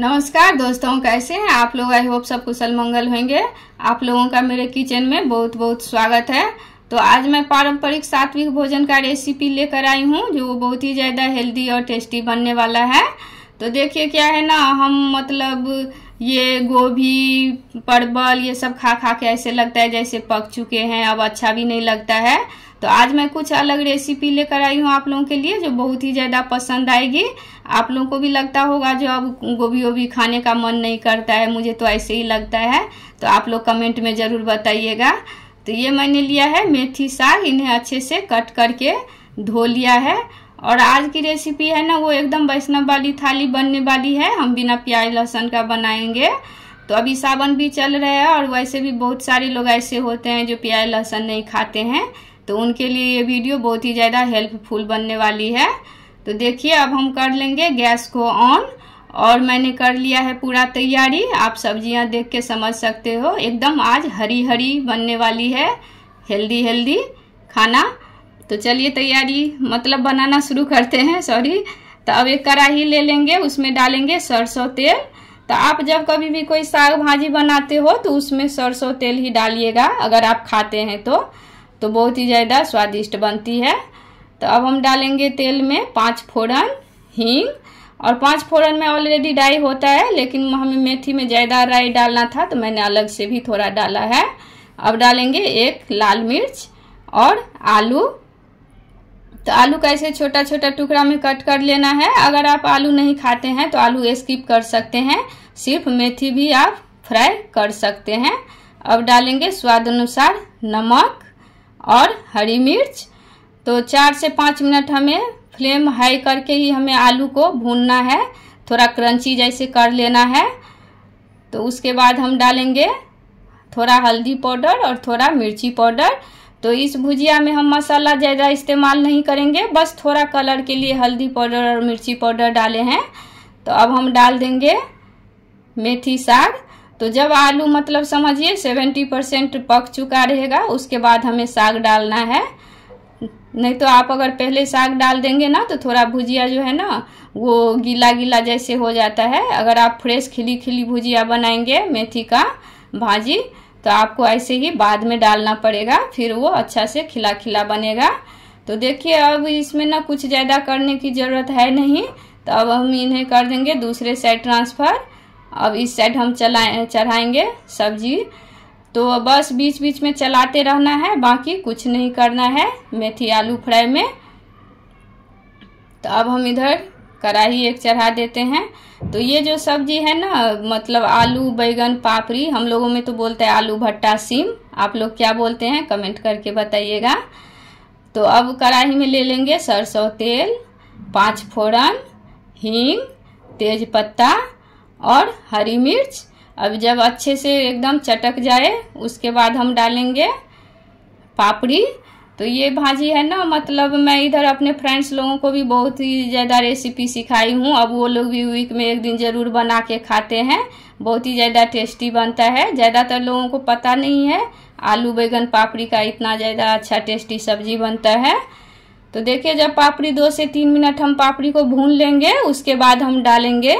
नमस्कार दोस्तों कैसे हैं आप लोग आई होप सब कुशल मंगल होंगे आप लोगों का मेरे किचन में बहुत बहुत स्वागत है तो आज मैं पारंपरिक सात्विक भोजन का रेसिपी लेकर आई हूँ जो बहुत ही ज़्यादा हेल्दी और टेस्टी बनने वाला है तो देखिए क्या है ना हम मतलब ये गोभी परवल ये सब खा खा के ऐसे लगता है जैसे पक चुके हैं अब अच्छा भी नहीं लगता है तो आज मैं कुछ अलग रेसिपी लेकर आई हूँ आप लोगों के लिए जो बहुत ही ज़्यादा पसंद आएगी आप लोगों को भी लगता होगा जो अब गोभी वोभी खाने का मन नहीं करता है मुझे तो ऐसे ही लगता है तो आप लोग कमेंट में ज़रूर बताइएगा तो ये मैंने लिया है मेथी साग इन्हें अच्छे से कट करके धो लिया है और आज की रेसिपी है ना वो एकदम वैष्णव वाली थाली बनने वाली है हम बिना प्याज लहसुन का बनाएंगे तो अभी सावन भी चल रहा है और वैसे भी बहुत सारे लोग ऐसे होते हैं जो प्याज लहसुन नहीं खाते हैं तो उनके लिए ये वीडियो बहुत ही ज़्यादा हेल्पफुल बनने वाली है तो देखिए अब हम कर लेंगे गैस को ऑन और मैंने कर लिया है पूरा तैयारी आप सब्जियां देख के समझ सकते हो एकदम आज हरी हरी बनने वाली है हेल्दी हेल्दी खाना तो चलिए तैयारी मतलब बनाना शुरू करते हैं सॉरी तो अब एक कढ़ाही ले लेंगे उसमें डालेंगे सरसों तेल तो आप जब कभी भी कोई साग भाजी बनाते हो तो उसमें सरसों तेल ही डालिएगा अगर आप खाते हैं तो तो बहुत ही ज़्यादा स्वादिष्ट बनती है तो अब हम डालेंगे तेल में पाँच फोड़न हींग और पाँच फोड़न में ऑलरेडी डाई होता है लेकिन हमें मेथी में ज़्यादा राई डालना था तो मैंने अलग से भी थोड़ा डाला है अब डालेंगे एक लाल मिर्च और आलू तो आलू का ऐसे छोटा छोटा टुकड़ा में कट कर लेना है अगर आप आलू नहीं खाते हैं तो आलू स्किप कर सकते हैं सिर्फ मेथी भी आप फ्राई कर सकते हैं अब डालेंगे स्वाद अनुसार नमक और हरी मिर्च तो चार से पाँच मिनट हमें फ्लेम हाई करके ही हमें आलू को भूनना है थोड़ा क्रंची जैसे कर लेना है तो उसके बाद हम डालेंगे थोड़ा हल्दी पाउडर और थोड़ा मिर्ची पाउडर तो इस भुजिया में हम मसाला ज़्यादा इस्तेमाल नहीं करेंगे बस थोड़ा कलर के लिए हल्दी पाउडर और मिर्ची पाउडर डाले हैं तो अब हम डाल देंगे मेथी साग तो जब आलू मतलब समझिए सेवेंटी परसेंट पक चुका रहेगा उसके बाद हमें साग डालना है नहीं तो आप अगर पहले साग डाल देंगे ना तो थोड़ा भुजिया जो है ना वो गीला गीला जैसे हो जाता है अगर आप फ्रेश खिली खिली भुजिया बनाएंगे मेथी का भाजी तो आपको ऐसे ही बाद में डालना पड़ेगा फिर वो अच्छा से खिला खिला बनेगा तो देखिए अब इसमें ना कुछ ज़्यादा करने की ज़रूरत है नहीं तो अब हम इन्हें कर देंगे दूसरे साइड ट्रांसफ़र अब इस साइड हम चलाए चढ़ाएंगे सब्जी तो बस बीच बीच में चलाते रहना है बाकी कुछ नहीं करना है मेथी आलू फ्राई में तो अब हम इधर कढ़ाई एक चढ़ा देते हैं तो ये जो सब्जी है ना मतलब आलू बैगन पापड़ी हम लोगों में तो बोलते हैं आलू भट्टा सीम आप लोग क्या बोलते हैं कमेंट करके बताइएगा तो अब कढ़ाई में ले लेंगे सरसों तेल पाँच फोड़न हींग तेज पत्ता और हरी मिर्च अब जब अच्छे से एकदम चटक जाए उसके बाद हम डालेंगे पापड़ी तो ये भाजी है ना मतलब मैं इधर अपने फ्रेंड्स लोगों को भी बहुत ही ज़्यादा रेसिपी सिखाई हूँ अब वो लोग भी वीक में एक दिन ज़रूर बना के खाते हैं बहुत ही ज़्यादा टेस्टी बनता है ज़्यादातर लोगों को पता नहीं है आलू बैगन पापड़ी का इतना ज़्यादा अच्छा टेस्टी सब्जी बनता है तो देखिए जब पापड़ी दो से तीन मिनट हम पापड़ी को भून लेंगे उसके बाद हम डालेंगे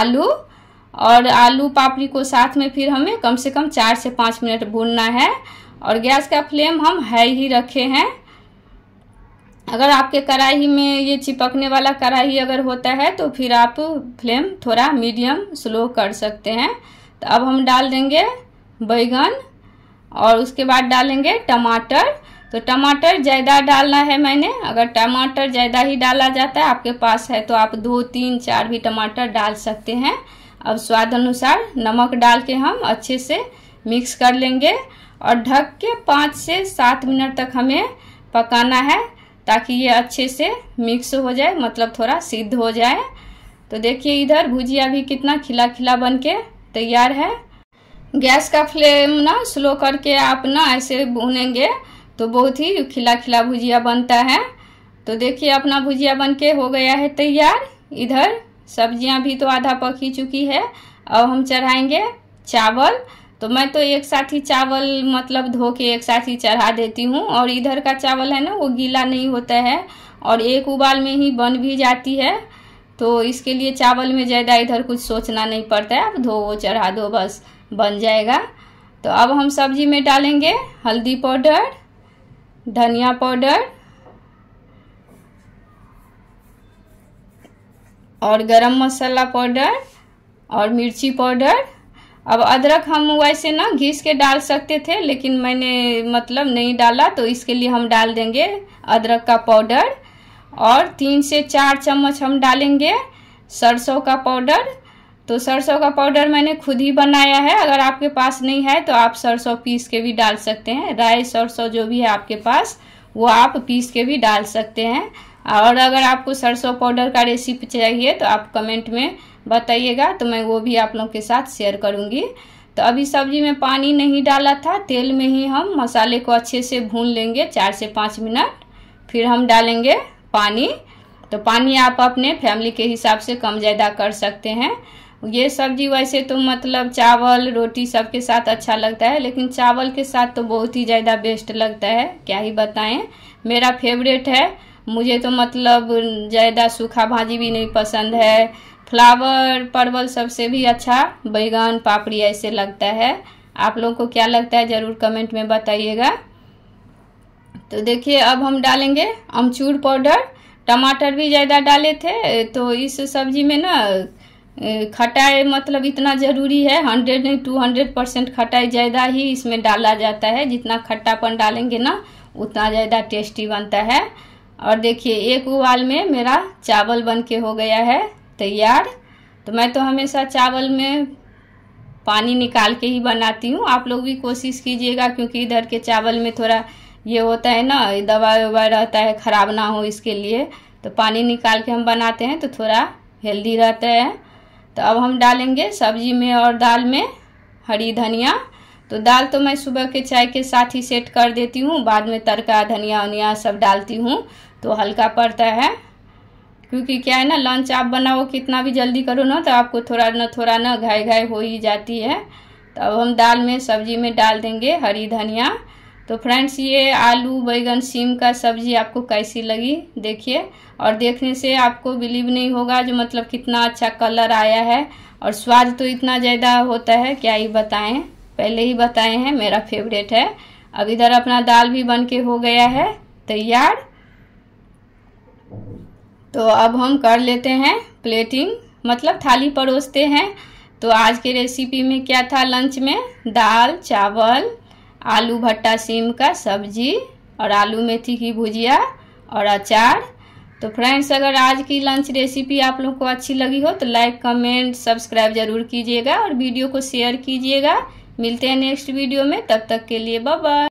आलू और आलू पापड़ी को साथ में फिर हमें कम से कम चार से पाँच मिनट भूनना है और गैस का फ्लेम हम हाई ही रखे हैं अगर आपके कढ़ाई में ये चिपकने वाला कढ़ाई अगर होता है तो फिर आप फ्लेम थोड़ा मीडियम स्लो कर सकते हैं तो अब हम डाल देंगे बैगन और उसके बाद डालेंगे टमाटर तो टमाटर ज़्यादा डालना है मैंने अगर टमाटर ज़्यादा ही डाला जाता है आपके पास है तो आप दो तीन चार भी टमाटर डाल सकते हैं अब स्वाद अनुसार नमक डाल के हम अच्छे से मिक्स कर लेंगे और ढक के पाँच से सात मिनट तक हमें पकाना है ताकि ये अच्छे से मिक्स हो जाए मतलब थोड़ा सिद्ध हो जाए तो देखिए इधर भुजिया भी कितना खिला खिला बन के तैयार है गैस का फ्लेम ना स्लो करके आप ना ऐसे भूनेंगे तो बहुत ही खिला खिला भुजिया बनता है तो देखिए अपना भुजिया बन के हो गया है तैयार इधर सब्जियां भी तो आधा पक ही चुकी है अब हम चढ़ाएंगे चावल तो मैं तो एक साथ ही चावल मतलब धो के एक साथ ही चढ़ा देती हूँ और इधर का चावल है ना वो गीला नहीं होता है और एक उबाल में ही बन भी जाती है तो इसके लिए चावल में ज़्यादा इधर कुछ सोचना नहीं पड़ता है अब धो वो चढ़ा दो बस बन जाएगा तो अब हम सब्जी में डालेंगे हल्दी पाउडर धनिया पाउडर और गरम मसाला पाउडर और मिर्ची पाउडर अब अदरक हम वैसे ना घिस के डाल सकते थे लेकिन मैंने मतलब नहीं डाला तो इसके लिए हम डाल देंगे अदरक का पाउडर और तीन से चार चम्मच हम डालेंगे सरसों का पाउडर तो सरसों का पाउडर मैंने खुद ही बनाया है अगर आपके पास नहीं है तो आप सरसों पीस के भी डाल सकते हैं राय सरसों जो भी है आपके पास वो आप पीस के भी डाल सकते हैं और अगर आपको सरसों पाउडर का रेसिपी चाहिए तो आप कमेंट में बताइएगा तो मैं वो भी आप लोग के साथ शेयर करूँगी तो अभी सब्जी में पानी नहीं डाला था तेल में ही हम मसाले को अच्छे से भून लेंगे चार से पाँच मिनट फिर हम डालेंगे पानी तो पानी आप अपने फैमिली के हिसाब से कम ज़्यादा कर सकते हैं ये सब्जी वैसे तो मतलब चावल रोटी सबके साथ अच्छा लगता है लेकिन चावल के साथ तो बहुत ही ज़्यादा बेस्ट लगता है क्या ही बताएं मेरा फेवरेट है मुझे तो मतलब ज़्यादा सूखा भाजी भी नहीं पसंद है फ्लावर परवल सबसे भी अच्छा बैगन पापड़ी ऐसे लगता है आप लोगों को क्या लगता है ज़रूर कमेंट में बताइएगा तो देखिए अब हम डालेंगे अमचूर पाउडर टमाटर भी ज़्यादा डाले थे तो इस सब्जी में ना खटाई मतलब इतना ज़रूरी है हंड्रेड नहीं टू हंड्रेड परसेंट खटाई ज़्यादा ही इसमें डाला जाता है जितना खट्टापन डालेंगे ना उतना ज़्यादा टेस्टी बनता है और देखिए एक उबाल में मेरा चावल बन के हो गया है तैयार तो मैं तो हमेशा चावल में पानी निकाल के ही बनाती हूँ आप लोग भी कोशिश कीजिएगा क्योंकि इधर के चावल में थोड़ा ये होता है ना दवा ववा रहता है ख़राब ना हो इसके लिए तो पानी निकाल के हम बनाते हैं तो थोड़ा हेल्दी रहता है तो अब हम डालेंगे सब्जी में और दाल में हरी धनिया तो दाल तो मैं सुबह के चाय के साथ ही सेट कर देती हूँ बाद में तड़का धनिया उनिया सब डालती हूँ तो हल्का पड़ता है क्योंकि क्या है ना लंच आप बनाओ कितना भी जल्दी करो ना तो आपको थोड़ा ना थोड़ा ना घाय घाय हो ही जाती है तो अब हम दाल में सब्जी में डाल देंगे हरी धनिया तो फ्रेंड्स ये आलू बैगन सीम का सब्जी आपको कैसी लगी देखिए और देखने से आपको बिलीव नहीं होगा जो मतलब कितना अच्छा कलर आया है और स्वाद तो इतना ज़्यादा होता है क्या ही बताएं पहले ही बताए हैं मेरा फेवरेट है अब इधर अपना दाल भी बन के हो गया है तैयार तो अब हम कर लेते हैं प्लेटिंग मतलब थाली परोसते हैं तो आज के रेसिपी में क्या था लंच में दाल चावल आलू भट्टा सीम का सब्जी और आलू मेथी की भुजिया और अचार तो फ्रेंड्स अगर आज की लंच रेसिपी आप लोग को अच्छी लगी हो तो लाइक कमेंट सब्सक्राइब जरूर कीजिएगा और वीडियो को शेयर कीजिएगा मिलते हैं नेक्स्ट वीडियो में तब तक के लिए बाय